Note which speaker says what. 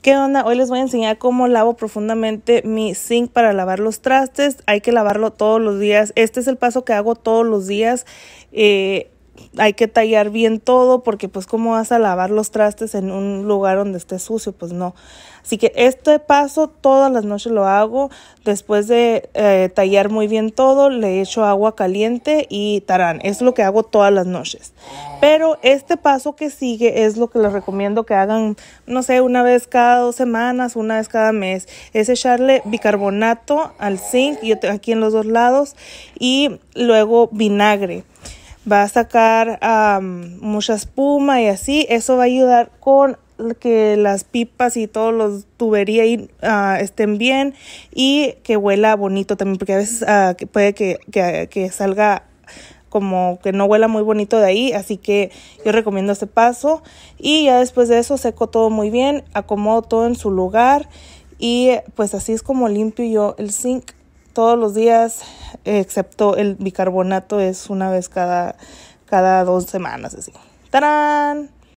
Speaker 1: ¿Qué onda? Hoy les voy a enseñar cómo lavo profundamente mi zinc para lavar los trastes. Hay que lavarlo todos los días. Este es el paso que hago todos los días. Eh, hay que tallar bien todo porque pues cómo vas a lavar los trastes en un lugar donde esté sucio, pues no. Así que este paso todas las noches lo hago. Después de eh, tallar muy bien todo, le echo agua caliente y tarán. Es lo que hago todas las noches. Pero este paso que sigue es lo que les recomiendo que hagan, no sé, una vez cada dos semanas, una vez cada mes. Es echarle bicarbonato al zinc, yo aquí en los dos lados, y luego vinagre va a sacar mucha espuma y así. Eso va a ayudar con que las pipas y todos los tuberías ah, estén bien y que huela bonito también, porque a veces ah, puede que, que salga como que no huela muy bonito de ahí, así que yo recomiendo este paso. Y ya después de eso seco todo muy bien, acomodo todo en su lugar y pues así es como limpio yo el zinc todos los días, excepto el bicarbonato es una vez cada, cada dos semanas, así. ¡Tarán!